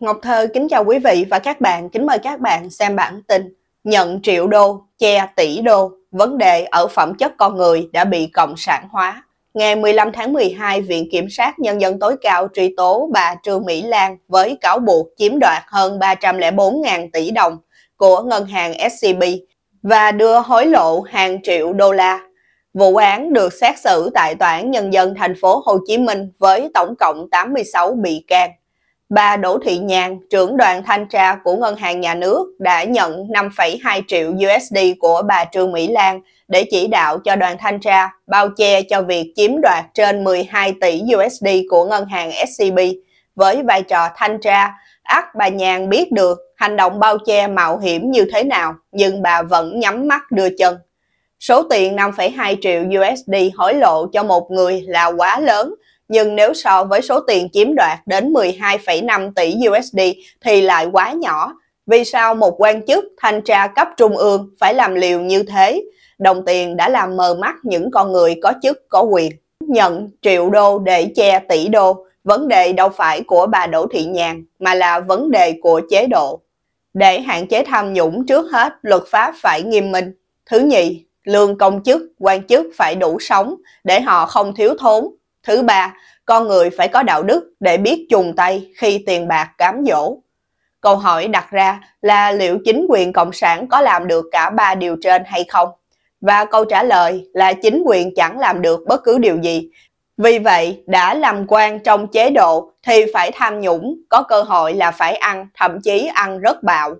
Ngọc Thơ kính chào quý vị và các bạn, kính mời các bạn xem bản tin Nhận triệu đô, che tỷ đô, vấn đề ở phẩm chất con người đã bị cộng sản hóa. Ngày 15 tháng 12, Viện Kiểm sát Nhân dân tối cao truy tố bà Trương Mỹ Lan với cáo buộc chiếm đoạt hơn 304.000 tỷ đồng của ngân hàng SCB và đưa hối lộ hàng triệu đô la. Vụ án được xét xử tại Tòa án Nhân dân thành phố Hồ Chí Minh với tổng cộng 86 bị can. Bà Đỗ Thị Nhàn, trưởng đoàn thanh tra của Ngân hàng Nhà nước đã nhận 5,2 triệu USD của bà Trương Mỹ Lan để chỉ đạo cho đoàn thanh tra bao che cho việc chiếm đoạt trên 12 tỷ USD của ngân hàng SCB. Với vai trò thanh tra, ắt bà Nhàn biết được hành động bao che mạo hiểm như thế nào, nhưng bà vẫn nhắm mắt đưa chân. Số tiền 5,2 triệu USD hối lộ cho một người là quá lớn, nhưng nếu so với số tiền chiếm đoạt đến 12,5 tỷ USD thì lại quá nhỏ. Vì sao một quan chức thanh tra cấp trung ương phải làm liều như thế? Đồng tiền đã làm mờ mắt những con người có chức có quyền. Nhận triệu đô để che tỷ đô, vấn đề đâu phải của bà Đỗ Thị Nhàn mà là vấn đề của chế độ. Để hạn chế tham nhũng trước hết, luật pháp phải nghiêm minh. Thứ nhì, lương công chức, quan chức phải đủ sống để họ không thiếu thốn, Thứ ba, con người phải có đạo đức để biết dùng tay khi tiền bạc cám dỗ. Câu hỏi đặt ra là liệu chính quyền Cộng sản có làm được cả ba điều trên hay không? Và câu trả lời là chính quyền chẳng làm được bất cứ điều gì. Vì vậy, đã làm quan trong chế độ thì phải tham nhũng, có cơ hội là phải ăn, thậm chí ăn rất bạo.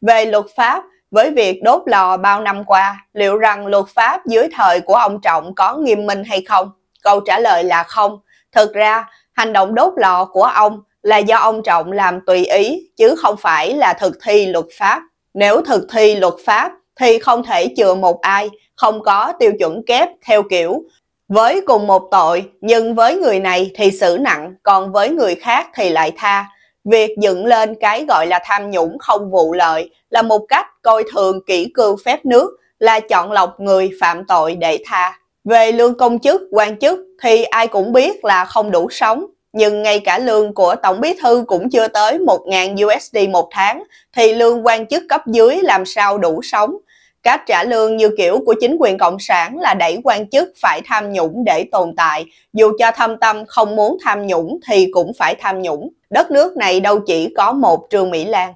Về luật pháp, với việc đốt lò bao năm qua, liệu rằng luật pháp dưới thời của ông Trọng có nghiêm minh hay không? Câu trả lời là không. Thực ra, hành động đốt lò của ông là do ông Trọng làm tùy ý, chứ không phải là thực thi luật pháp. Nếu thực thi luật pháp, thì không thể chừa một ai, không có tiêu chuẩn kép theo kiểu với cùng một tội, nhưng với người này thì xử nặng, còn với người khác thì lại tha. Việc dựng lên cái gọi là tham nhũng không vụ lợi là một cách coi thường kỹ cương phép nước, là chọn lọc người phạm tội để tha. Về lương công chức, quan chức thì ai cũng biết là không đủ sống, nhưng ngay cả lương của Tổng Bí Thư cũng chưa tới 1.000 USD một tháng, thì lương quan chức cấp dưới làm sao đủ sống. Cách trả lương như kiểu của chính quyền Cộng sản là đẩy quan chức phải tham nhũng để tồn tại, dù cho thâm tâm không muốn tham nhũng thì cũng phải tham nhũng. Đất nước này đâu chỉ có một trường Mỹ Lan.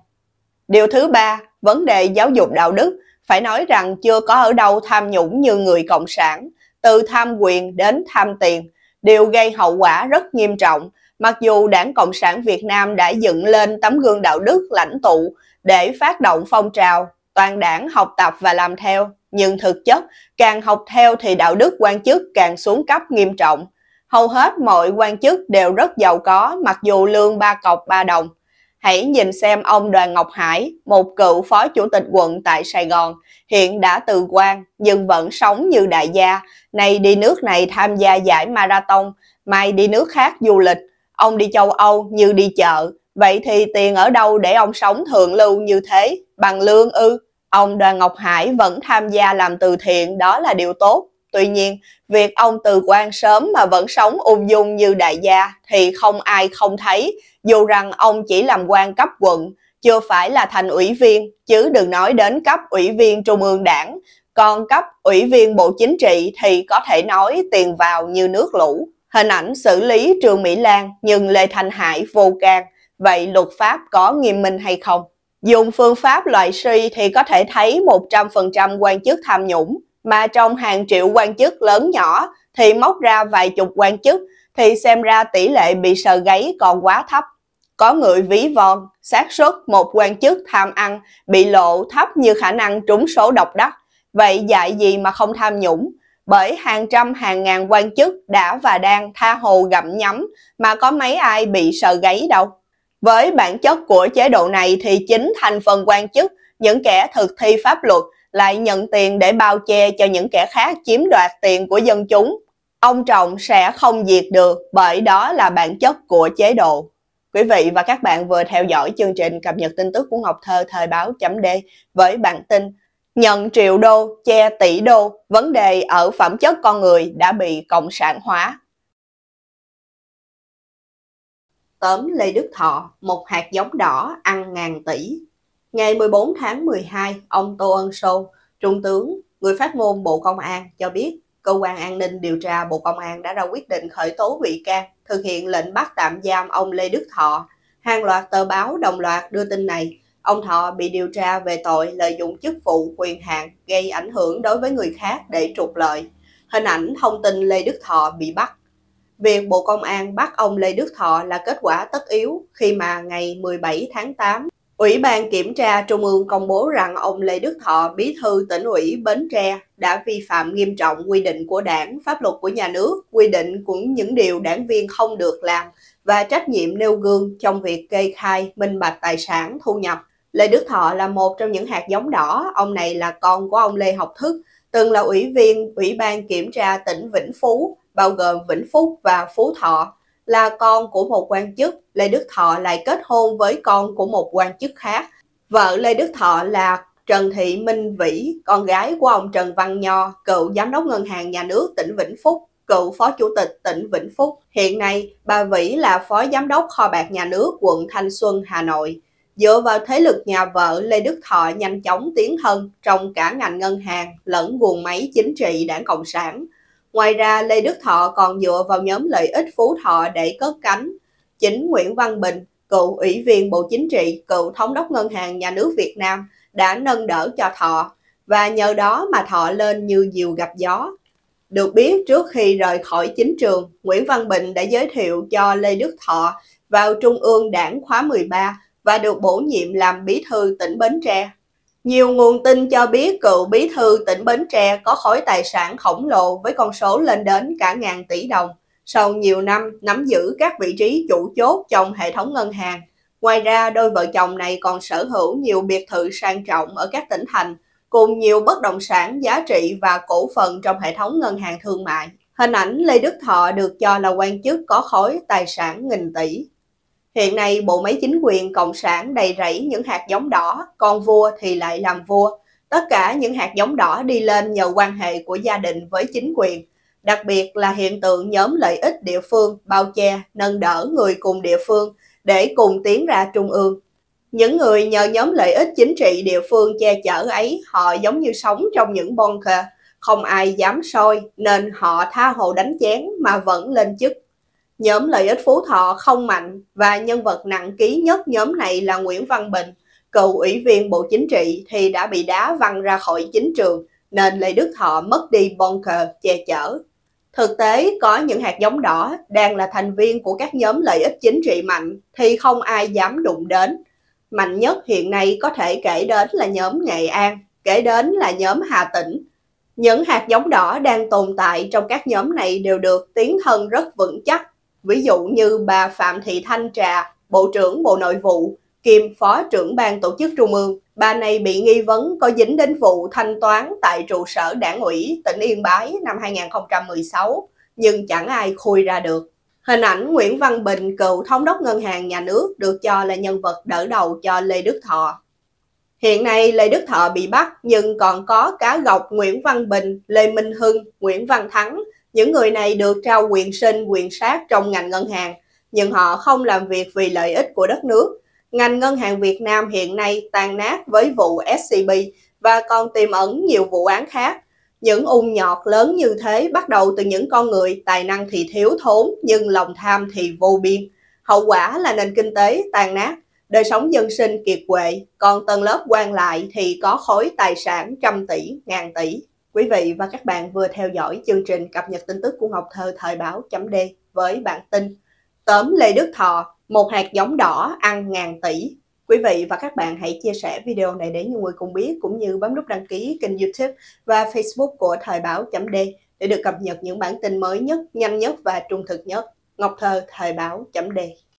Điều thứ ba, vấn đề giáo dục đạo đức. Phải nói rằng chưa có ở đâu tham nhũng như người Cộng sản từ tham quyền đến tham tiền, đều gây hậu quả rất nghiêm trọng. Mặc dù Đảng Cộng sản Việt Nam đã dựng lên tấm gương đạo đức lãnh tụ để phát động phong trào, toàn đảng học tập và làm theo, nhưng thực chất càng học theo thì đạo đức quan chức càng xuống cấp nghiêm trọng. Hầu hết mọi quan chức đều rất giàu có mặc dù lương ba cọc ba đồng. Hãy nhìn xem ông Đoàn Ngọc Hải, một cựu phó chủ tịch quận tại Sài Gòn, hiện đã từ quan nhưng vẫn sống như đại gia, nay đi nước này tham gia giải marathon, mai đi nước khác du lịch, ông đi châu Âu như đi chợ. Vậy thì tiền ở đâu để ông sống thượng lưu như thế? Bằng lương ư? Ông Đoàn Ngọc Hải vẫn tham gia làm từ thiện, đó là điều tốt. Tuy nhiên, việc ông từ quan sớm mà vẫn sống ung dung như đại gia thì không ai không thấy, dù rằng ông chỉ làm quan cấp quận, chưa phải là thành ủy viên, chứ đừng nói đến cấp ủy viên trung ương đảng. Còn cấp ủy viên Bộ Chính trị thì có thể nói tiền vào như nước lũ. Hình ảnh xử lý trường Mỹ Lan nhưng Lê Thanh Hải vô can, vậy luật pháp có nghiêm minh hay không? Dùng phương pháp loại suy thì có thể thấy 100% quan chức tham nhũng, mà trong hàng triệu quan chức lớn nhỏ thì móc ra vài chục quan chức thì xem ra tỷ lệ bị sờ gáy còn quá thấp. Có người ví von, xác suất một quan chức tham ăn bị lộ thấp như khả năng trúng số độc đắc. Vậy dạy gì mà không tham nhũng? Bởi hàng trăm hàng ngàn quan chức đã và đang tha hồ gặm nhắm mà có mấy ai bị sờ gáy đâu. Với bản chất của chế độ này thì chính thành phần quan chức, những kẻ thực thi pháp luật lại nhận tiền để bao che cho những kẻ khác chiếm đoạt tiền của dân chúng. Ông Trọng sẽ không diệt được bởi đó là bản chất của chế độ. Quý vị và các bạn vừa theo dõi chương trình cập nhật tin tức của Ngọc Thơ thời báo chấm D với bản tin Nhận triệu đô, che tỷ đô, vấn đề ở phẩm chất con người đã bị cộng sản hóa. Tóm Lê Đức Thọ, một hạt giống đỏ ăn ngàn tỷ, Ngày 14 tháng 12, ông Tô Ân Sô, Trung tướng, người phát ngôn Bộ Công an cho biết, Cơ quan An ninh điều tra Bộ Công an đã ra quyết định khởi tố bị can, thực hiện lệnh bắt tạm giam ông Lê Đức Thọ. Hàng loạt tờ báo đồng loạt đưa tin này. Ông Thọ bị điều tra về tội lợi dụng chức vụ quyền hạn gây ảnh hưởng đối với người khác để trục lợi. Hình ảnh thông tin Lê Đức Thọ bị bắt Việc Bộ Công an bắt ông Lê Đức Thọ là kết quả tất yếu khi mà ngày 17 tháng 8 Ủy ban Kiểm tra Trung ương công bố rằng ông Lê Đức Thọ, bí thư tỉnh ủy Bến Tre, đã vi phạm nghiêm trọng quy định của đảng, pháp luật của nhà nước, quy định của những điều đảng viên không được làm và trách nhiệm nêu gương trong việc kê khai, minh bạch tài sản, thu nhập. Lê Đức Thọ là một trong những hạt giống đỏ, ông này là con của ông Lê Học Thức, từng là ủy viên Ủy ban Kiểm tra tỉnh Vĩnh Phú, bao gồm Vĩnh Phúc và Phú Thọ, là con của một quan chức, Lê Đức Thọ lại kết hôn với con của một quan chức khác. Vợ Lê Đức Thọ là Trần Thị Minh Vĩ, con gái của ông Trần Văn Nho, cựu giám đốc ngân hàng nhà nước tỉnh Vĩnh Phúc, cựu phó chủ tịch tỉnh Vĩnh Phúc. Hiện nay, bà Vĩ là phó giám đốc kho bạc nhà nước quận Thanh Xuân, Hà Nội. Dựa vào thế lực nhà vợ, Lê Đức Thọ nhanh chóng tiến thân trong cả ngành ngân hàng lẫn guồng máy chính trị đảng Cộng sản – Ngoài ra, Lê Đức Thọ còn dựa vào nhóm lợi ích Phú Thọ để cất cánh. Chính Nguyễn Văn Bình, cựu Ủy viên Bộ Chính trị, cựu Thống đốc Ngân hàng Nhà nước Việt Nam đã nâng đỡ cho Thọ và nhờ đó mà Thọ lên như diều gặp gió. Được biết, trước khi rời khỏi chính trường, Nguyễn Văn Bình đã giới thiệu cho Lê Đức Thọ vào Trung ương Đảng khóa 13 và được bổ nhiệm làm bí thư tỉnh Bến Tre nhiều nguồn tin cho biết cựu bí thư tỉnh Bến Tre có khối tài sản khổng lồ với con số lên đến cả ngàn tỷ đồng sau nhiều năm nắm giữ các vị trí chủ chốt trong hệ thống ngân hàng. Ngoài ra, đôi vợ chồng này còn sở hữu nhiều biệt thự sang trọng ở các tỉnh thành, cùng nhiều bất động sản giá trị và cổ phần trong hệ thống ngân hàng thương mại. Hình ảnh Lê Đức Thọ được cho là quan chức có khối tài sản nghìn tỷ. Hiện nay, bộ máy chính quyền Cộng sản đầy rẫy những hạt giống đỏ, còn vua thì lại làm vua. Tất cả những hạt giống đỏ đi lên nhờ quan hệ của gia đình với chính quyền, đặc biệt là hiện tượng nhóm lợi ích địa phương bao che, nâng đỡ người cùng địa phương để cùng tiến ra trung ương. Những người nhờ nhóm lợi ích chính trị địa phương che chở ấy, họ giống như sống trong những bon khờ, không ai dám soi nên họ tha hồ đánh chén mà vẫn lên chức nhóm lợi ích Phú Thọ không mạnh và nhân vật nặng ký nhất nhóm này là Nguyễn Văn Bình, cựu ủy viên Bộ Chính trị thì đã bị đá văng ra khỏi chính trường nên Lê Đức Thọ mất đi bon che chở. Thực tế, có những hạt giống đỏ đang là thành viên của các nhóm lợi ích chính trị mạnh thì không ai dám đụng đến. Mạnh nhất hiện nay có thể kể đến là nhóm Nghệ An, kể đến là nhóm Hà Tĩnh. Những hạt giống đỏ đang tồn tại trong các nhóm này đều được tiến thân rất vững chắc Ví dụ như bà Phạm Thị Thanh Trà, Bộ trưởng Bộ Nội vụ, kiêm Phó trưởng Ban Tổ chức Trung ương. Bà này bị nghi vấn có dính đến vụ thanh toán tại trụ sở đảng ủy tỉnh Yên Bái năm 2016, nhưng chẳng ai khui ra được. Hình ảnh Nguyễn Văn Bình, cựu thống đốc ngân hàng nhà nước, được cho là nhân vật đỡ đầu cho Lê Đức Thọ. Hiện nay Lê Đức Thọ bị bắt nhưng còn có cá gọc Nguyễn Văn Bình, Lê Minh Hưng, Nguyễn Văn Thắng, những người này được trao quyền sinh, quyền sát trong ngành ngân hàng, nhưng họ không làm việc vì lợi ích của đất nước. Ngành ngân hàng Việt Nam hiện nay tan nát với vụ SCB và còn tiềm ẩn nhiều vụ án khác. Những ung nhọt lớn như thế bắt đầu từ những con người tài năng thì thiếu thốn nhưng lòng tham thì vô biên. Hậu quả là nền kinh tế tan nát, đời sống dân sinh kiệt quệ, còn tầng lớp quan lại thì có khối tài sản trăm tỷ, ngàn tỷ. Quý vị và các bạn vừa theo dõi chương trình cập nhật tin tức của Ngọc Thơ thời báo chấm D với bản tin Tóm Lê Đức Thọ, một hạt giống đỏ ăn ngàn tỷ. Quý vị và các bạn hãy chia sẻ video này để nhiều người cùng biết cũng như bấm nút đăng ký kênh YouTube và Facebook của thời báo chấm D để được cập nhật những bản tin mới nhất, nhanh nhất và trung thực nhất. Ngọc Thơ thời báo chấm D